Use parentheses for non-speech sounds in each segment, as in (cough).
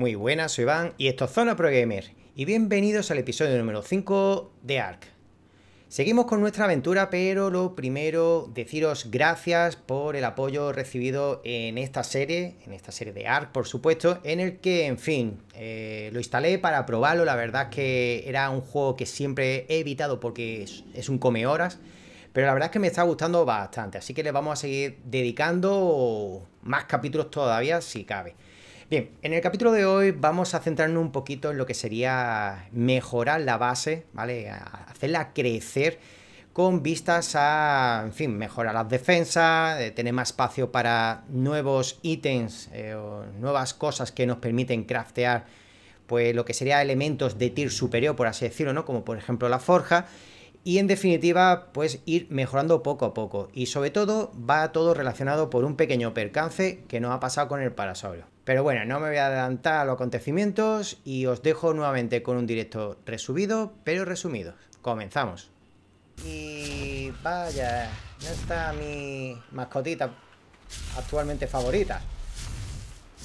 Muy buenas, soy Iván y esto es Zona Pro Gamer y bienvenidos al episodio número 5 de ARC. Seguimos con nuestra aventura, pero lo primero deciros gracias por el apoyo recibido en esta serie, en esta serie de ARC, por supuesto, en el que, en fin, eh, lo instalé para probarlo. La verdad es que era un juego que siempre he evitado porque es, es un come horas, pero la verdad es que me está gustando bastante, así que le vamos a seguir dedicando más capítulos todavía si cabe. Bien, en el capítulo de hoy vamos a centrarnos un poquito en lo que sería mejorar la base, ¿vale? Hacerla crecer con vistas a, en fin, mejorar las defensas, eh, tener más espacio para nuevos ítems eh, o nuevas cosas que nos permiten craftear, pues lo que sería elementos de tir superior, por así decirlo, ¿no? Como por ejemplo la forja y en definitiva pues ir mejorando poco a poco y sobre todo va todo relacionado por un pequeño percance que nos ha pasado con el parasaurio. Pero bueno, no me voy a adelantar a los acontecimientos y os dejo nuevamente con un directo resubido pero resumido. Comenzamos. Y vaya, no está mi mascotita actualmente favorita.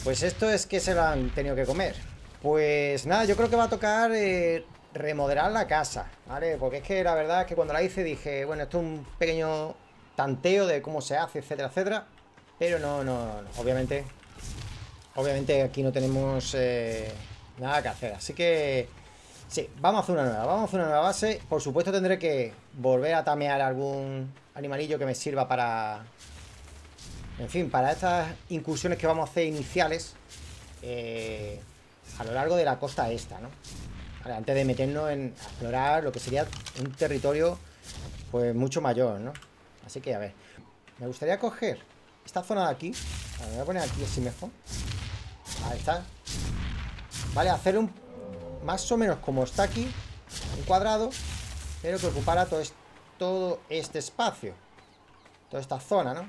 Pues esto es que se lo han tenido que comer. Pues nada, yo creo que va a tocar eh, remodelar la casa, ¿vale? Porque es que la verdad es que cuando la hice dije, bueno, esto es un pequeño tanteo de cómo se hace, etcétera, etcétera. Pero no, no, no obviamente, obviamente aquí no tenemos eh, nada que hacer. Así que, sí, vamos a hacer una nueva, vamos a hacer una nueva base. Por supuesto tendré que volver a tamear algún animalillo que me sirva para... En fin, para estas incursiones que vamos a hacer iniciales eh, a lo largo de la costa esta, ¿no? antes de meternos en explorar lo que sería un territorio pues mucho mayor, ¿no? Así que a ver. Me gustaría coger esta zona de aquí. a me voy a poner aquí así mejor. Ahí está. Vale, hacer un... Más o menos como está aquí. Un cuadrado. Pero que ocupara todo, todo este espacio. Toda esta zona, ¿no?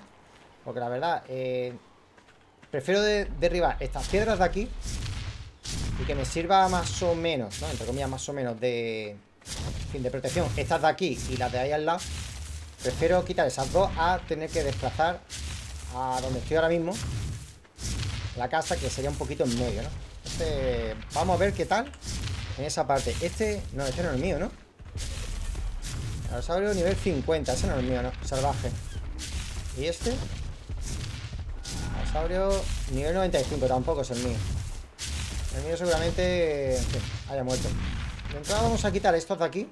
Porque la verdad... Eh, prefiero derribar estas piedras de aquí y que me sirva más o menos, ¿no? Entre comillas, más o menos de... Fin de protección. Estas de aquí y las de ahí al lado. Prefiero quitar esas dos a tener que desplazar a donde estoy ahora mismo. La casa que sería un poquito en medio, ¿no? Este, vamos a ver qué tal en esa parte. Este... No, este no es el mío, ¿no? abrió nivel 50. Ese no es mío, ¿no? Salvaje. ¿Y este? Dinosaurio nivel 95. Tampoco es el mío. El mío seguramente haya muerto. De entrada vamos a quitar estos de aquí.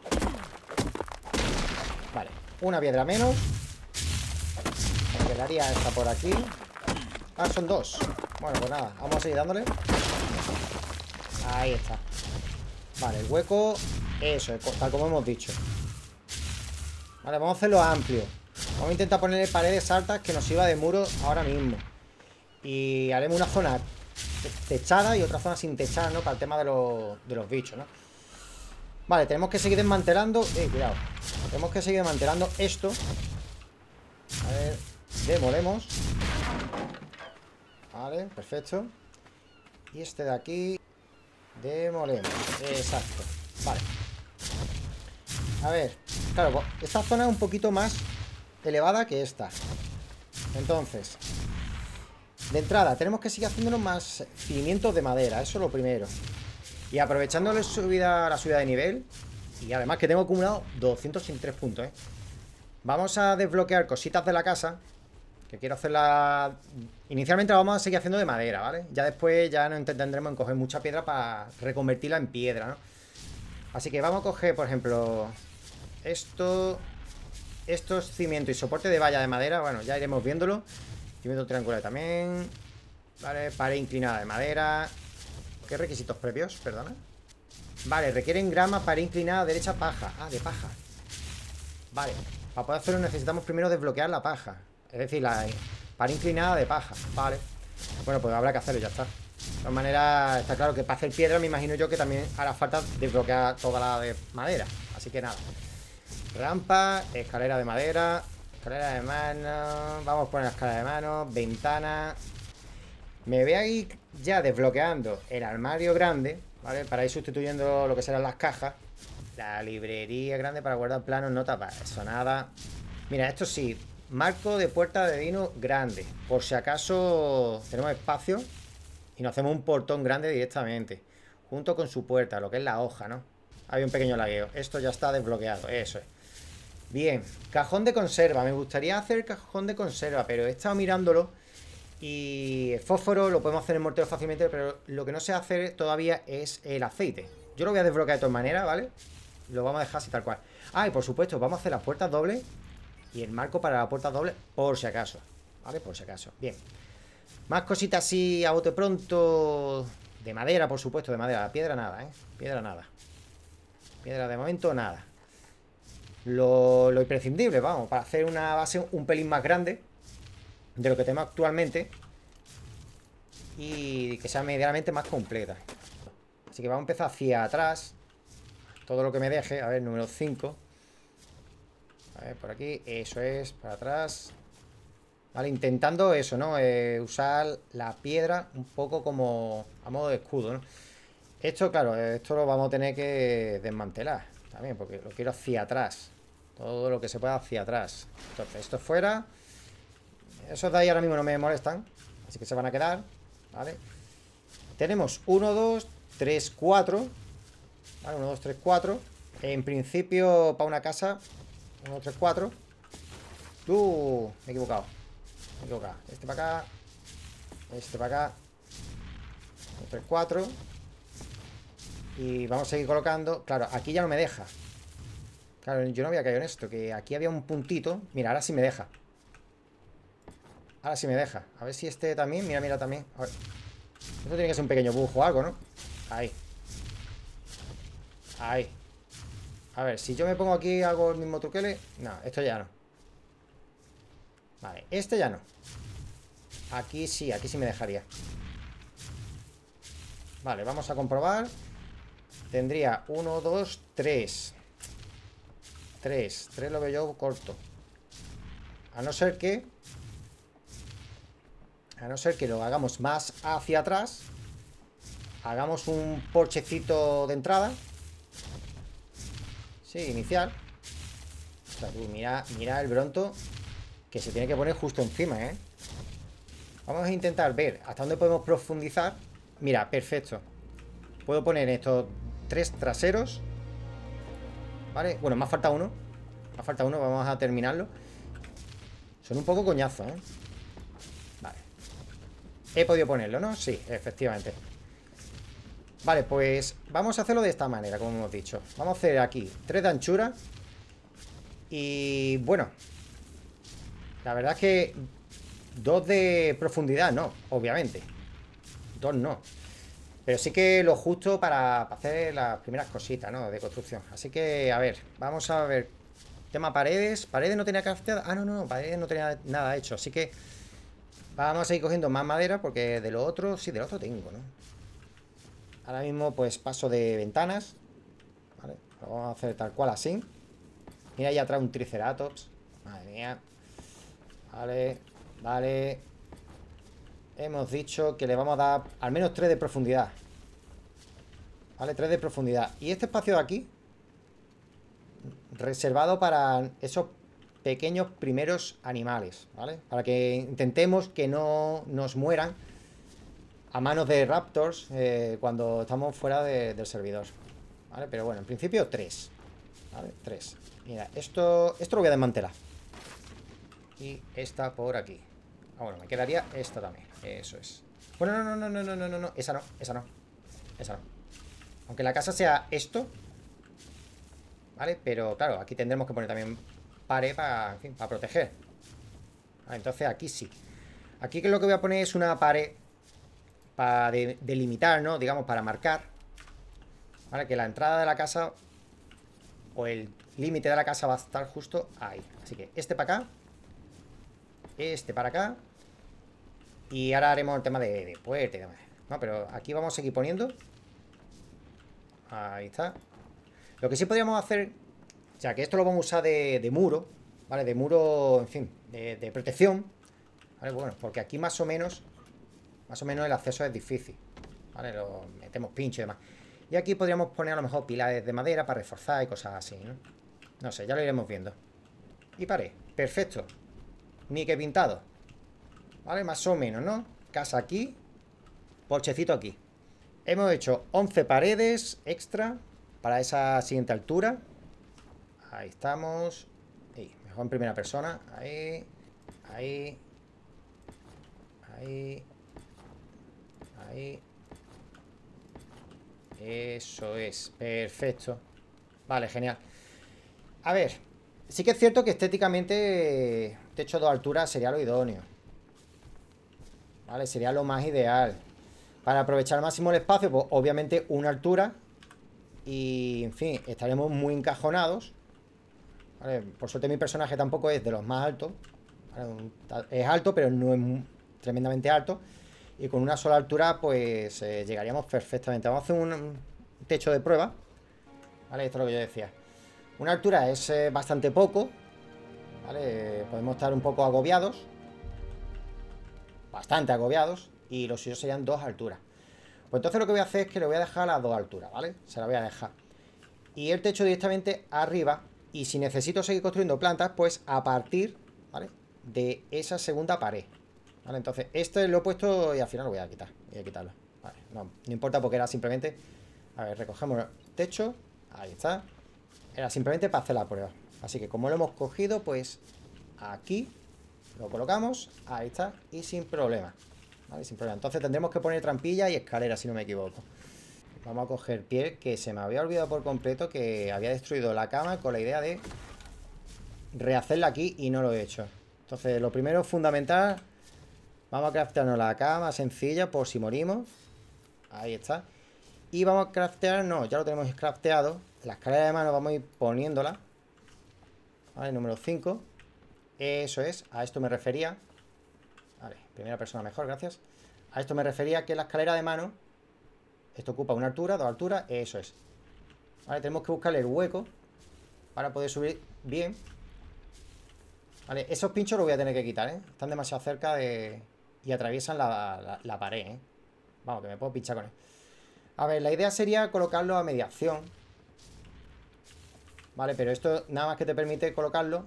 Vale, una piedra menos. El área está por aquí. Ah, son dos. Bueno, pues nada, vamos a seguir dándole. Ahí está. Vale, el hueco, eso, tal como hemos dicho. Vale, vamos a hacerlo amplio. Vamos a intentar ponerle paredes altas que nos sirva de muro ahora mismo. Y haremos una zona techada y otra zona sin techada ¿no? Para el tema de, los, de los bichos, ¿no? Vale, tenemos que seguir desmantelando Eh, cuidado Tenemos que seguir desmantelando esto A ver, demolemos Vale, perfecto Y este de aquí Demolemos, exacto Vale A ver, claro, esta zona es un poquito más elevada que esta Entonces, de entrada, tenemos que seguir haciéndonos más cimientos de madera. Eso es lo primero. Y aprovechando la subida, la subida de nivel. Y además que tengo acumulado 203 puntos, ¿eh? Vamos a desbloquear cositas de la casa. Que quiero hacerla... Inicialmente la vamos a seguir haciendo de madera, ¿vale? Ya después ya no tendremos en coger mucha piedra para reconvertirla en piedra, ¿no? Así que vamos a coger, por ejemplo, esto... Estos cimientos y soporte de valla de madera. Bueno, ya iremos viéndolo. Cimiento triangular también. Vale, pared inclinada de madera. ¿Qué requisitos previos? Perdona. Vale, requieren grama, pared inclinada, derecha, paja. Ah, de paja. Vale. Para poder hacerlo necesitamos primero desbloquear la paja. Es decir, la pared inclinada de paja. Vale. Bueno, pues habrá que hacerlo, ya está. De todas maneras, está claro que para hacer piedra me imagino yo que también hará falta desbloquear toda la de madera. Así que nada. Rampa, escalera de madera, Escalera de mano. Vamos a poner la escalera de mano. Ventana. Me ve ahí ya desbloqueando el armario grande, ¿vale? Para ir sustituyendo lo que serán las cajas. La librería grande para guardar planos, no para Eso nada. Mira, esto sí. Marco de puerta de vino grande. Por si acaso tenemos espacio y nos hacemos un portón grande directamente. Junto con su puerta, lo que es la hoja, ¿no? Había un pequeño lagueo. Esto ya está desbloqueado. Eso es. Bien, cajón de conserva. Me gustaría hacer cajón de conserva, pero he estado mirándolo. Y el fósforo lo podemos hacer en mortero fácilmente, pero lo que no sé hacer todavía es el aceite. Yo lo voy a desbloquear de todas maneras, ¿vale? Lo vamos a dejar así tal cual. Ah, y por supuesto, vamos a hacer las puertas dobles y el marco para las puertas doble, por si acaso. ¿Vale? Por si acaso. Bien. Más cositas así a bote pronto. De madera, por supuesto, de madera. Piedra nada, ¿eh? Piedra nada. Piedra de momento nada lo, imprescindible, vamos, para hacer una base un pelín más grande de lo que tenemos actualmente y que sea medianamente más completa. Así que vamos a empezar hacia atrás. Todo lo que me deje. A ver, número 5. A ver, por aquí. Eso es, para atrás. Vale, intentando eso, ¿no? Eh, usar la piedra un poco como a modo de escudo, ¿no? Esto, claro, esto lo vamos a tener que desmantelar también, porque lo quiero hacia atrás. Todo lo que se pueda hacia atrás Entonces, esto fuera Esos de ahí ahora mismo no me molestan Así que se van a quedar ¿Vale? Tenemos 1, 2, 3, 4 Vale, 1, 2, 3, 4 En principio, para una casa 1, 2, 3, 4 Tú, Me he equivocado Me he equivocado Este para acá Este para acá 1, 2, 3, 4 Y vamos a seguir colocando Claro, aquí ya no me deja Claro, yo no había caído en esto, que aquí había un puntito. Mira, ahora sí me deja. Ahora sí me deja. A ver si este también. Mira, mira también. Esto tiene que ser un pequeño bujo o algo, ¿no? Ahí. Ahí. A ver, si yo me pongo aquí hago el mismo truquele. No, esto ya no. Vale, este ya no. Aquí sí, aquí sí me dejaría. Vale, vamos a comprobar. Tendría 1, 2, 3. Tres. Tres lo veo corto. A no ser que... A no ser que lo hagamos más hacia atrás. Hagamos un porchecito de entrada. Sí, inicial. mira, mira el bronto que se tiene que poner justo encima, ¿eh? Vamos a intentar ver hasta dónde podemos profundizar. Mira, perfecto. Puedo poner estos tres traseros ¿vale? Bueno, más falta uno. Más falta uno, vamos a terminarlo. Son un poco coñazos, ¿eh? Vale. He podido ponerlo, ¿no? Sí, efectivamente. Vale, pues vamos a hacerlo de esta manera, como hemos dicho. Vamos a hacer aquí tres de anchura. Y bueno. La verdad es que dos de profundidad, no, obviamente. Dos no. Pero sí que lo justo para, hacer las primeras cositas, ¿no? De construcción. Así que, a ver, vamos a ver. Tema paredes. Paredes no tenía crafteada. Ah, no, no, paredes no tenía nada hecho. Así que vamos a ir cogiendo más madera porque de lo otro, sí, de lo otro tengo, ¿no? Ahora mismo, pues paso de ventanas. Vale, lo vamos a hacer tal cual así. Mira ahí atrás un triceratops. Madre mía. Vale, vale. Hemos dicho que le vamos a dar al menos 3 de profundidad. Vale, 3 de profundidad. Y este espacio de aquí, reservado para esos pequeños primeros animales, ¿vale? Para que intentemos que no nos mueran a manos de raptors eh, cuando estamos fuera del servidor. ¿Vale? Pero bueno, en principio 3. ¿Vale? 3. Mira, esto, esto lo voy a desmantelar. Y esta por aquí. Ah, bueno, me quedaría esta también. Eso es. Bueno, no, no, no, no, no, no, no. no Esa no, esa no. Esa no. Aunque la casa sea esto. ¿Vale? Pero claro, aquí tendremos que poner también pared para, proteger. Ah, entonces aquí sí. Aquí lo que voy a poner es una pared para delimitar, ¿no? Digamos, para marcar. ¿Vale? Que la entrada de la casa o el límite de la casa va a estar justo ahí. Así que este para acá. Este para acá. Y ahora haremos el tema de, de puerta y demás. No, pero aquí vamos a seguir poniendo. Ahí está. Lo que sí podríamos hacer, o sea, que esto lo vamos a usar de, muro, ¿vale? De muro, en fin, de, protección. ¿Vale? Pues bueno, porque aquí más o menos, más o menos el acceso es difícil. ¿Vale? Lo metemos pincho y demás. Y aquí podríamos poner a lo mejor pilares de madera para reforzar y cosas así, ¿no? No sé, ya lo iremos viendo. Y paré. Perfecto. Ni que pintado. ¿Vale? Más o menos, ¿no? Casa aquí, porchecito aquí. Hemos hecho 11 paredes extra para esa siguiente altura. Ahí estamos. mejor en primera persona. Ahí, ahí, ahí, ahí. Eso es, perfecto. Vale, genial. A ver, sí que es cierto que estéticamente techo de altura sería lo idóneo. ¿Vale? Sería lo más ideal. Para aprovechar al máximo el espacio, pues obviamente una altura. Y, en fin, estaremos muy encajonados. Por suerte mi personaje tampoco es de los más altos. Es alto, pero no es tremendamente alto. Y con una sola altura, pues eh, llegaríamos perfectamente. Vamos a hacer un techo de prueba. ¿Vale? Esto es lo que yo decía. Una altura es eh, bastante poco. Podemos estar un poco agobiados bastante agobiados y los suyos serían dos alturas. Pues entonces lo que voy a hacer es que lo voy a dejar a dos alturas, ¿vale? Se la voy a dejar. Y el techo directamente arriba. Y si necesito seguir construyendo plantas, pues a partir, ¿vale? De esa segunda pared. ¿Vale? Entonces, este lo he puesto y al final lo voy a quitar. Voy a quitarlo. no, no importa porque era simplemente... A ver, recogemos el techo. Ahí está. Era simplemente para hacer la prueba. Así que como lo hemos cogido, pues aquí lo colocamos, ahí está, y sin problema. Vale, sin problema. Entonces tendremos que poner trampilla y escalera, si no me equivoco. Vamos a coger piel, que se me había olvidado por completo que había destruido la cama con la idea de rehacerla aquí y no lo he hecho. Entonces, lo primero fundamental, vamos a craftearnos la cama sencilla por si morimos. Ahí está. Y vamos a craftear, no, ya lo tenemos crafteado. La escalera de mano vamos a ir poniéndola. Vale, número 5. Eso es, a esto me refería. Vale, primera persona mejor, gracias. A esto me refería que la escalera de mano. Esto ocupa una altura, dos alturas, eso es. Vale, tenemos que buscarle el hueco para poder subir bien. Vale, esos pinchos los voy a tener que quitar, ¿eh? Están demasiado cerca de... Y atraviesan la, pared, ¿eh? Vamos, que me puedo pinchar con él. A ver, la idea sería colocarlo a mediación. Vale, pero esto nada más que te permite colocarlo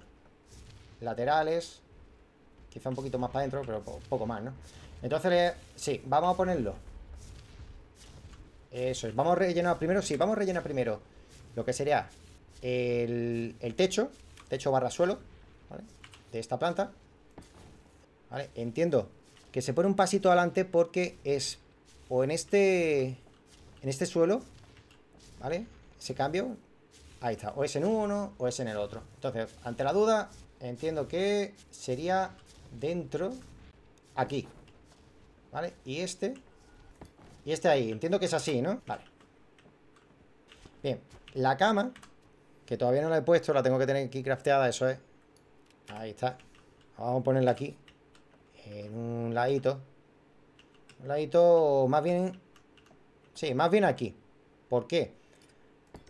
laterales. Quizá un poquito más para adentro, pero poco más, ¿no? Entonces, sí, vamos a ponerlo. Eso es, vamos a rellenar primero, sí, vamos a rellenar primero lo que sería el, techo, techo barra suelo, ¿vale? De esta planta. ¿Vale? Entiendo que se pone un pasito adelante porque es o en este en este suelo, ¿vale? Ese cambio, ahí está, o es en uno o es en el otro. Entonces, ante la duda, Entiendo que sería dentro, aquí. ¿Vale? Y este. Y este ahí. Entiendo que es así, ¿no? Vale. Bien. La cama, que todavía no la he puesto, la tengo que tener aquí crafteada, eso es. Ahí está. Vamos a ponerla aquí. En un ladito. Un ladito más bien... Sí, más bien aquí. ¿Por qué?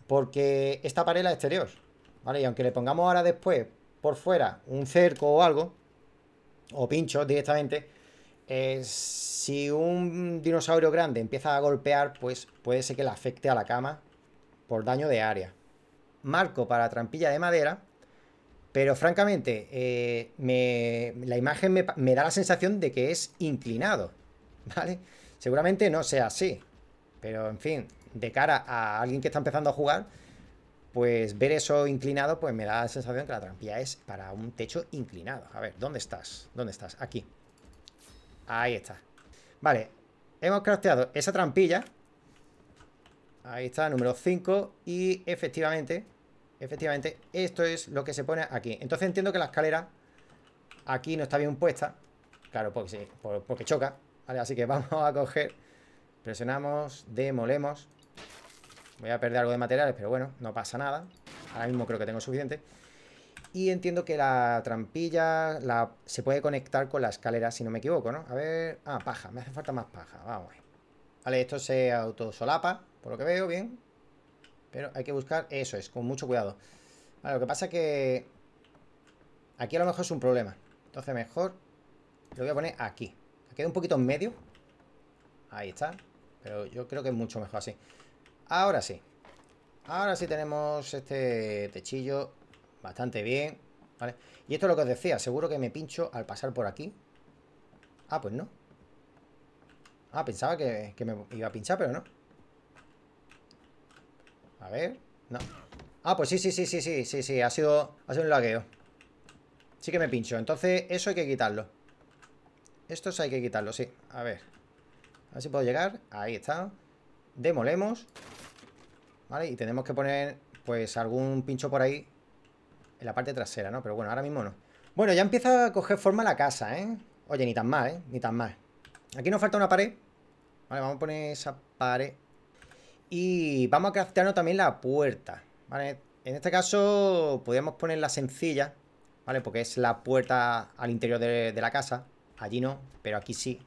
Porque esta pared la exterior. ¿Vale? Y aunque le pongamos ahora después por fuera un cerco o algo, o pincho directamente, eh, si un dinosaurio grande empieza a golpear, pues puede ser que le afecte a la cama por daño de área. Marco para trampilla de madera, pero francamente eh, me, la imagen me da la sensación de que es inclinado, ¿vale? Seguramente no sea así, pero en fin, de cara a alguien que está empezando a jugar, pues ver eso inclinado, pues me da la sensación que la trampilla es para un techo inclinado. A ver, ¿dónde estás? ¿Dónde estás? Aquí. Ahí está. Vale, hemos crafteado esa trampilla. Ahí está, número 5. Y efectivamente, efectivamente, esto es lo que se pone aquí. Entonces entiendo que la escalera aquí no está bien puesta. Claro, porque, porque choca. así que (laughs) vamos a coger, presionamos, demolemos. Voy a perder algo de materiales, pero bueno, no pasa nada. Ahora mismo creo que tengo suficiente. Y entiendo que la trampilla se puede conectar con la escalera, si no me equivoco, ¿no? A ver... Ah, paja. Me hace falta más paja. Vamos. Vale, esto se autosolapa, por lo que veo, bien. Pero hay que buscar... Eso es, con mucho cuidado. Vale, lo que pasa es que... Aquí a lo mejor es un problema. Entonces mejor... Lo voy a poner aquí. Queda un poquito en medio. Ahí está. Pero yo creo que es mucho mejor así. Ahora sí. Ahora sí tenemos este techillo bastante bien. ¿Vale? Y esto es lo que os decía. Seguro que me pincho al pasar por aquí. Ah, pues no. Ah, pensaba que, me iba a pinchar, pero no. A ver. No. Ah, pues sí, sí, sí, sí, sí, sí, sí. Ha sido, ha sido un lagueo. Sí que me pincho. Entonces, eso hay que quitarlo. Estos hay que quitarlo, sí. A ver. A ver si puedo llegar. Ahí está. Demolemos. ¿Vale? Y tenemos que poner, pues, algún pincho por ahí en la parte trasera, ¿no? Pero bueno, ahora mismo no. Bueno, ya empieza a coger forma la casa, ¿eh? Oye, ni tan mal, ¿eh? Ni tan mal. Aquí nos falta una pared. Vale, vamos a poner esa pared. Y vamos a craftearnos también la puerta. Vale, en este caso podríamos la sencilla, ¿vale? Porque es la puerta al interior de, de la casa. Allí no, pero aquí sí.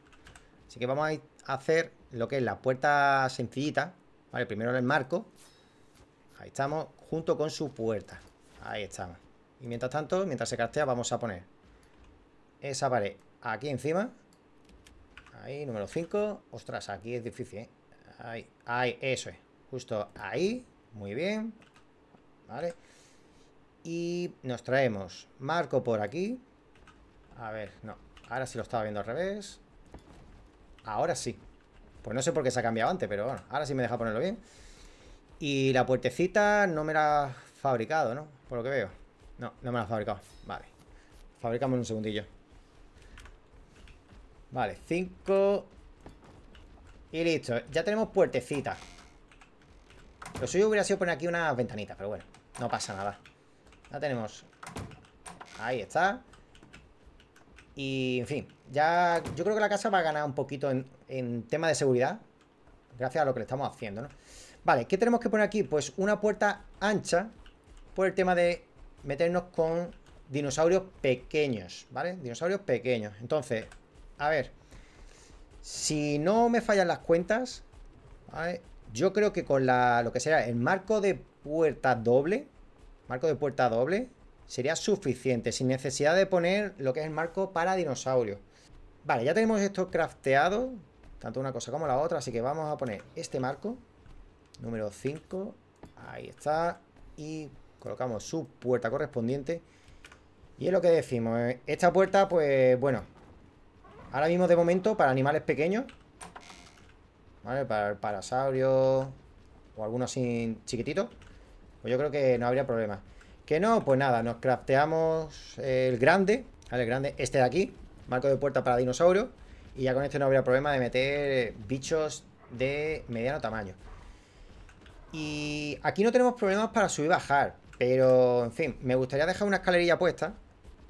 Así que vamos a hacer lo que es la puerta sencillita, ¿vale? Primero el marco. Ahí estamos, junto con su puerta. Ahí estamos. Y mientras tanto, mientras se castea, vamos a poner esa pared aquí encima. Ahí, número 5. Ostras, aquí es difícil, ¿eh? Ahí, ahí, eso es. Justo ahí. Muy bien. Vale. Y nos traemos marco por aquí. A ver, no. Ahora sí lo estaba viendo al revés. Ahora sí. Pues no sé por qué se ha cambiado antes, pero bueno, ahora sí me deja ponerlo bien. Y la puertecita no me la ha fabricado, ¿no? Por lo que veo. No, no me la ha fabricado. Vale. Fabricamos un segundillo. Vale, 5. Y listo. Ya tenemos puertecita. Lo suyo hubiera sido poner aquí una ventanita, pero bueno, no pasa nada. Ya tenemos. Ahí está. Y, en fin, ya yo creo que la casa va a ganar un poquito en, en tema de seguridad, gracias a lo que le estamos haciendo, ¿no? Vale, ¿qué tenemos que poner aquí? Pues una puerta ancha por el tema de meternos con dinosaurios pequeños, ¿vale? Dinosaurios pequeños. Entonces, a ver, si no me fallan las cuentas, yo creo que con la, lo que será el marco de puerta doble, marco de puerta doble, sería suficiente, sin necesidad de poner lo que es el marco para dinosaurios. Vale, ya tenemos esto crafteado, tanto una cosa como la otra. Así que vamos a poner este marco. Número 5. Ahí está. Y colocamos su puerta correspondiente. Y es lo que decimos. Eh, esta puerta, pues bueno. Ahora mismo de momento para animales pequeños. ¿Vale? Para, el saurios. O alguno así, chiquitito. Pues yo creo que no habría problema. Que no, pues nada, nos crafteamos el grande. ¿vale? El grande, este de aquí. Marco de puerta para dinosaurio. Y ya con esto no habría problema de meter eh, bichos de mediano tamaño. Y aquí no tenemos problemas para subir y bajar. Pero, en fin, me gustaría dejar una escalerilla puesta.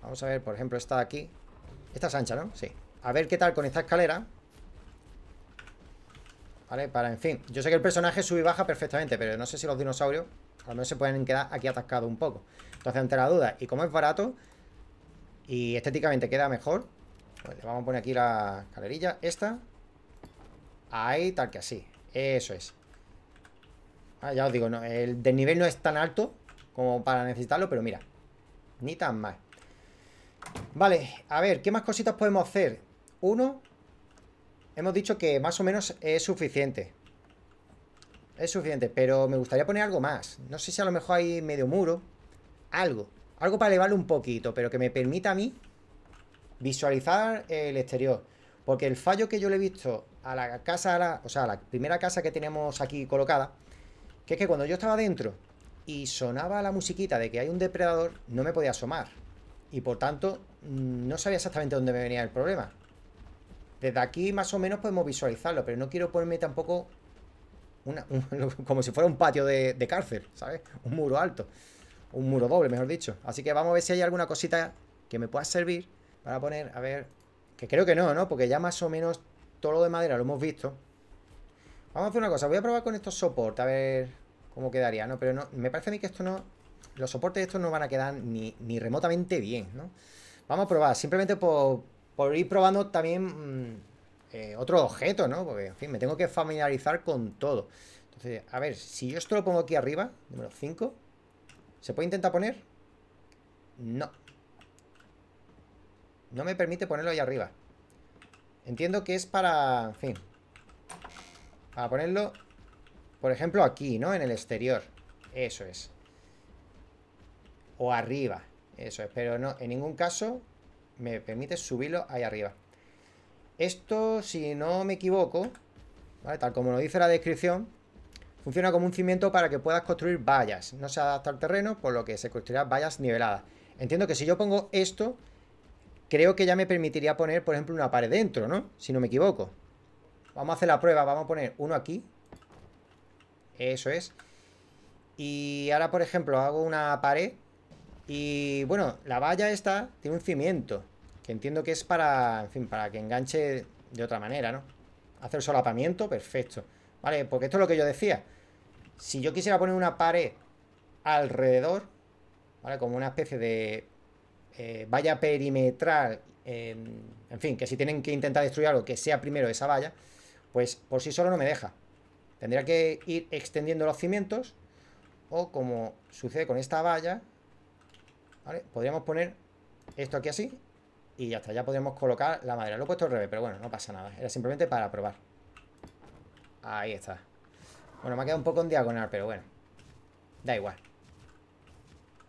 Vamos a ver, por ejemplo, esta de aquí. Esta es ancha, ¿no? Sí. A ver qué tal con esta escalera. ¿Vale? Para, en fin. Yo sé que el personaje sube y baja perfectamente, pero no sé si los dinosaurios a lo mejor se pueden quedar aquí atascados un poco. Entonces, ante la duda, y como es barato y estéticamente queda mejor, vamos a poner aquí la escalerilla. Esta. Ahí, tal que así. Eso es. Ah, ya os digo, no, el desnivel no es tan alto como para necesitarlo, pero mira. Ni tan mal. Vale, a ver, ¿qué más cositas podemos hacer? Uno, hemos dicho que más o menos es suficiente. Es suficiente, pero me gustaría poner algo más. No sé si a lo mejor hay medio muro. Algo. Algo para elevarlo un poquito, pero que me permita a mí Visualizar el exterior. Porque el fallo que yo le he visto a la casa, o sea, a la primera casa que tenemos aquí colocada, que es que cuando yo estaba dentro y sonaba la musiquita de que hay un depredador, no me podía asomar. Y por tanto, mm, no sabía exactamente dónde me venía el problema. Desde aquí más o menos podemos visualizarlo, pero no quiero ponerme tampoco (laughs) como si fuera un patio de, de cárcel, ¿sabes? Un muro alto. Un muro doble, mejor dicho. Así que vamos a ver si hay alguna cosita que me pueda servir para poner, a ver... Que creo que no, ¿no? Porque ya más o menos todo lo de madera lo hemos visto. Vamos a hacer una cosa. Voy a probar con estos soportes, a ver cómo quedaría, ¿no? Pero no, me parece a mí que esto no... Los soportes de estos no van a quedar ni, remotamente bien, ¿no? Vamos a probar, simplemente por, ir probando también mm, eh, Otro objeto, ¿no? Porque, en fin, me tengo que familiarizar con todo. Entonces, a ver, si yo esto lo pongo aquí arriba, número 5, ¿se puede intentar poner? No. No me permite ponerlo ahí arriba. Entiendo que es para... En fin. Para ponerlo, por ejemplo, aquí, ¿no? En el exterior. Eso es. O arriba. Eso es. Pero no, en ningún caso me permite subirlo ahí arriba. Esto, si no me equivoco, ¿vale? tal como lo dice la descripción, funciona como un cimiento para que puedas construir vallas. No se adapta al terreno, por lo que se construirán vallas niveladas. Entiendo que si yo pongo esto, creo que ya me permitiría poner, por ejemplo, una pared dentro, ¿no? Si no me equivoco. Vamos a hacer la prueba. Vamos a poner uno aquí. Eso es. Y ahora, por ejemplo, hago una pared. Y, bueno, la valla esta tiene un cimiento. Que entiendo que es para, en fin, para que enganche de otra manera, ¿no? Hacer solapamiento, perfecto. Vale, porque esto es lo que yo decía. Si yo quisiera poner una pared alrededor, ¿vale? Como una especie de eh, vaya valla perimetral, em, en fin, que si tienen que intentar destruir algo que sea primero esa valla, pues por sí solo no me deja. Tendría que ir extendiendo los cimientos o como sucede con esta valla, ¿vale? Podríamos poner esto aquí así y ya está, ya podríamos colocar la madera. Lo he puesto al revés, pero bueno, no pasa nada. Era simplemente para probar. Ahí está. Bueno, me ha quedado un poco en diagonal, pero bueno. Da igual.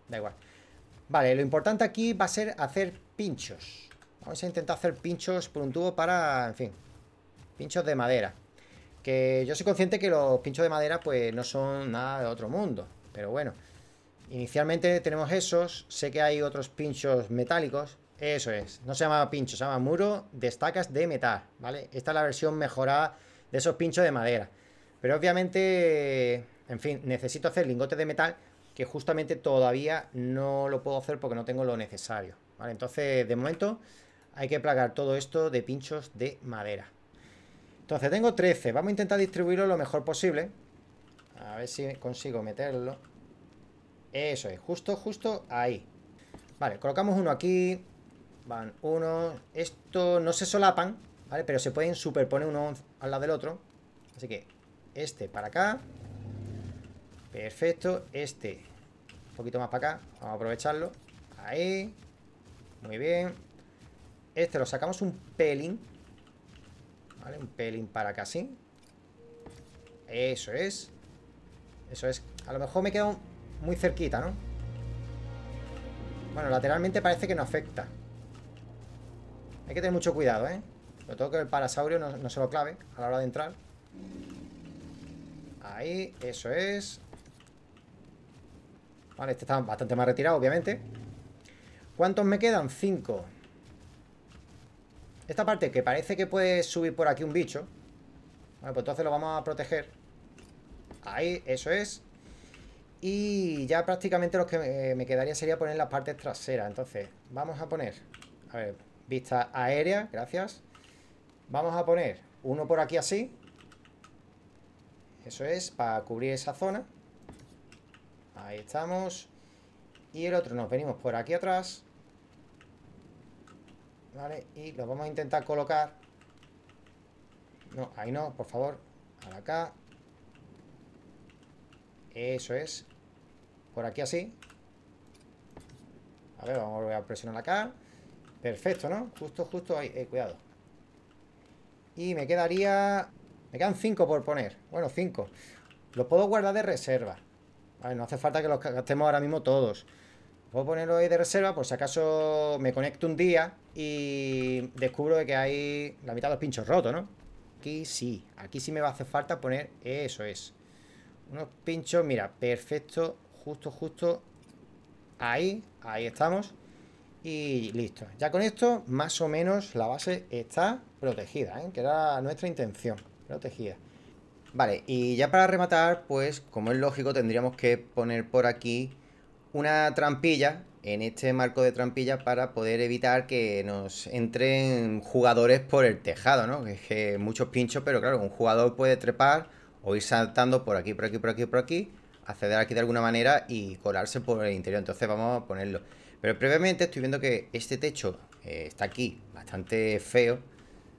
Da igual. Vale, lo importante aquí va a ser hacer pinchos. Vamos a intentar hacer pinchos por un tubo para, en fin, pinchos de madera. Que yo soy consciente que los pinchos de madera pues no son nada de otro mundo. Pero bueno, inicialmente tenemos esos. Sé que hay otros pinchos metálicos. Eso es, no se llama pincho, se llama muro de estacas de metal, ¿vale? Esta es la versión mejorada de esos pinchos de madera. Pero obviamente, en fin, necesito hacer lingotes de metal que justamente todavía no lo puedo hacer porque no tengo lo necesario. ¿vale? Entonces, de momento, hay que plagar todo esto de pinchos de madera. Entonces, tengo 13. Vamos a intentar distribuirlo lo mejor posible. A ver si consigo meterlo. Eso es, justo, justo ahí. Vale, colocamos uno aquí. Van uno. Esto no se solapan, ¿vale? Pero se pueden superponer uno al lado del otro. Así que este para acá. Perfecto. Este. Un poquito más para acá. Vamos a aprovecharlo. Ahí. Muy bien. Este lo sacamos un pelín. ¿Vale? Un pelín para acá, sí. Eso es. Eso es. A lo mejor me quedo muy cerquita, ¿no? Bueno, lateralmente parece que no afecta. Hay que tener mucho cuidado, ¿eh? lo tengo que el parasaurio no, no se lo clave a la hora de entrar. Ahí, eso es. Vale, este está bastante más retirado, obviamente. ¿Cuántos me quedan? Cinco. Esta parte que parece que puede subir por aquí un bicho. Bueno, pues entonces lo vamos a proteger. Ahí, eso es. Y ya prácticamente lo que eh, me quedaría sería poner las partes traseras. Entonces, vamos a poner... A ver, vista aérea, gracias. Vamos a poner uno por aquí así. Eso es, para cubrir esa zona. Ahí estamos Y el otro nos venimos por aquí atrás Vale, y lo vamos a intentar colocar No, ahí no, por favor Ahora acá Eso es Por aquí así A ver, vamos a volver a presionar acá Perfecto, ¿no? Justo, justo ahí eh, Cuidado Y me quedaría... Me quedan 5 por poner Bueno, 5 Lo puedo guardar de reserva ver, no hace falta que los gastemos ahora mismo todos. Puedo ponerlo ahí de reserva por si acaso me conecto un día y descubro que hay la mitad de los pinchos rotos, ¿no? Aquí sí, aquí sí me va a hacer falta poner... Eso es. Unos pinchos, mira, perfecto, justo, justo. Ahí, ahí estamos. Y listo. Ya con esto, más o menos, la base está protegida, ¿eh? Que era nuestra intención, protegida. Vale, y ya para rematar, pues como es lógico, tendríamos que poner por aquí una trampilla, en este marco de trampilla, para poder evitar que nos entren jugadores por el tejado, ¿no? Es que muchos pinchos, pero claro, un jugador puede trepar o ir saltando por aquí, por aquí, por aquí, por aquí, acceder aquí de alguna manera y colarse por el interior. Entonces vamos a ponerlo. Pero previamente estoy viendo que este techo eh, está aquí, bastante feo,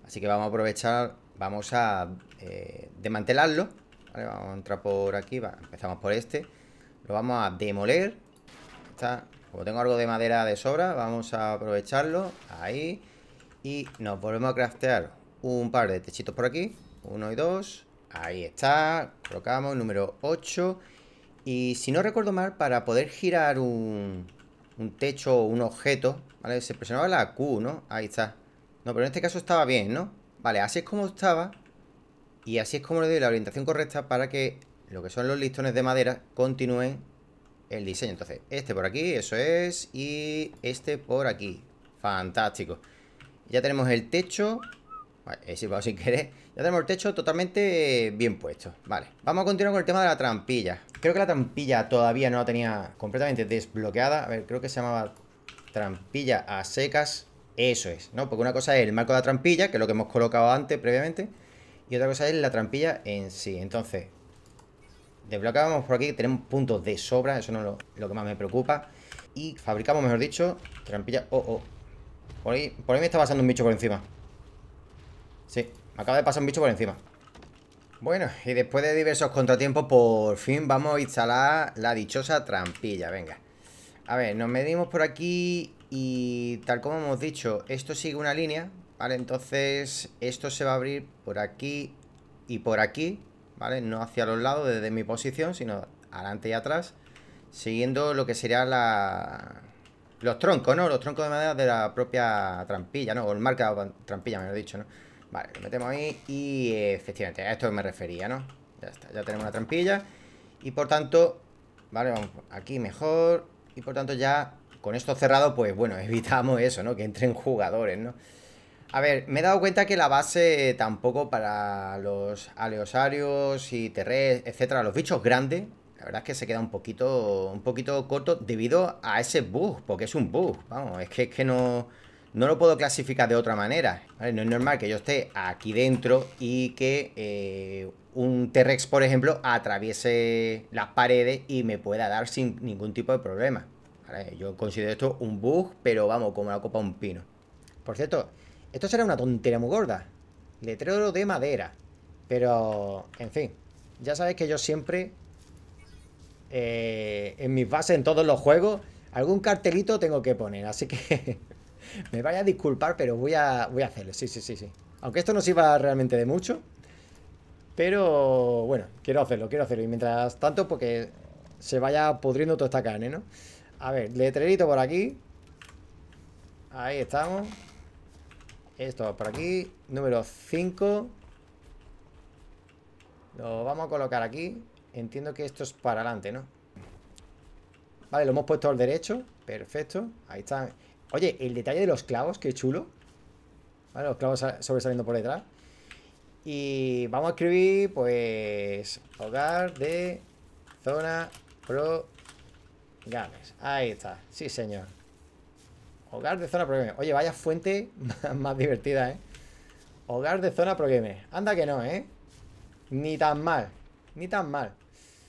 así que vamos a aprovechar Vamos a eh, desmantelarlo. vamos a entrar por aquí. empezamos por este. Lo vamos a demoler. como tengo algo de madera de sobra, vamos a aprovecharlo. Ahí. Y nos volvemos a craftear un par de techitos por aquí. Uno y dos. Ahí está. Colocamos el número 8. Y si no recuerdo mal, para poder girar un, techo o un objeto, ¿vale? Se presionaba la Q, ¿no? Ahí está. No, pero en este caso estaba bien, ¿no? Vale, así es como estaba y así es como le doy la orientación correcta para que lo que son los listones de madera continúen el diseño. Entonces, este por aquí, eso es, y este por aquí. Fantástico. Ya tenemos el techo. Vale, he silbado sin querer. Ya tenemos el techo totalmente bien puesto. Vale, vamos a continuar con el tema de la trampilla. Creo que la trampilla todavía no la tenía completamente desbloqueada. A ver, creo que se llamaba trampilla a secas. Eso es, ¿no? Porque una cosa es el marco de la trampilla, que es lo que hemos colocado antes, previamente, y otra cosa es la trampilla en sí. Entonces, desbloqueamos por aquí, tenemos puntos de sobra, eso no es lo, que más me preocupa. Y fabricamos, mejor dicho, trampilla... Oh, oh. Por ahí, por ahí me está pasando un bicho por encima. Sí, me acaba de pasar un bicho por encima. Bueno, y después de diversos contratiempos, por fin vamos a instalar la dichosa trampilla, venga. A ver, nos medimos por aquí y tal como hemos dicho, esto sigue una línea, ¿vale? Entonces esto se va a abrir por aquí y por aquí, ¿vale? No hacia los lados desde mi posición, sino adelante y atrás, siguiendo lo que sería la... Los troncos, ¿no? Los troncos de madera de la propia trampilla, ¿no? O el marca trampilla, me lo he dicho, ¿no? Vale, lo metemos ahí y efectivamente, a esto me refería, ¿no? Ya está, ya tenemos una trampilla y por tanto, vale, vamos aquí mejor y por tanto ya con esto cerrado, pues bueno, (laughs) evitamos eso, ¿no? Que entren jugadores, ¿no? A ver, me he dado cuenta que la base eh, tampoco para los aleosarios y terres, etcétera, los bichos grandes, la verdad es que se queda un poquito, un poquito corto debido a ese bug, porque es un bug, vamos, es que, es que no, no lo puedo clasificar de otra manera, No es normal que yo esté aquí dentro y que eh, un T-Rex, por ejemplo, atraviese las paredes y me pueda dar sin ningún tipo de problema. Yo considero esto un bug, pero vamos, como la copa un pino. Por cierto, esto será una tontería muy gorda. Letrero de madera. Pero, en fin, ya sabéis que yo siempre, eh, en mis bases, en todos los juegos, algún cartelito tengo que poner. Así que (laughs) me vaya a disculpar, pero voy a, voy a hacerlo. Sí, sí, sí, sí. Aunque esto no sirva realmente de mucho. Pero, bueno, quiero hacerlo, quiero hacerlo. Y mientras tanto, porque se vaya pudriendo toda esta carne, ¿no? A ver, letrerito por aquí. Ahí estamos. Esto por aquí. Número 5. Lo vamos a colocar aquí. Entiendo que esto es para adelante, ¿no? Vale, lo hemos puesto al derecho. Perfecto. Ahí está. Oye, el detalle de los clavos, qué chulo. Vale, los clavos sobresaliendo por detrás. Y vamos a escribir, pues, hogar de zona pro Ganes, Ahí está. Sí, señor. Hogar de zona pro Oye, vaya fuente (laughs) más divertida, ¿eh? Hogar de zona pro Anda que no, ¿eh? Ni tan mal. Ni tan mal.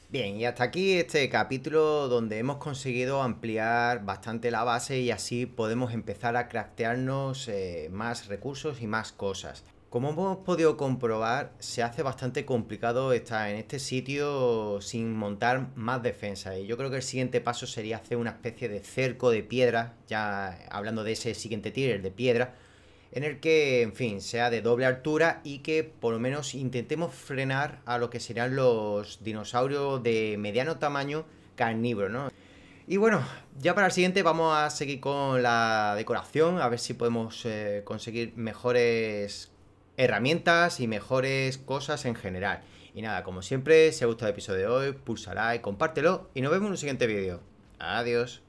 Bien, y hasta aquí este capítulo donde hemos conseguido ampliar bastante la base y así podemos empezar a craftearnos eh, más recursos y más cosas. Como hemos podido comprobar, se hace bastante complicado estar en este sitio sin montar más defensa. Y yo creo que el siguiente paso sería hacer una especie de cerco de piedra, ya hablando de ese siguiente tier, el de piedra, en el que, en fin, sea de doble altura y que por lo menos intentemos frenar a lo que serían los dinosaurios de mediano tamaño carnívoro, ¿no? Y bueno, ya para el siguiente vamos a seguir con la decoración, a ver si podemos eh, conseguir mejores herramientas y mejores cosas en general. Y nada, como siempre, si ha gustado el episodio de hoy, pulsa like, compártelo y nos vemos en un siguiente vídeo. Adiós.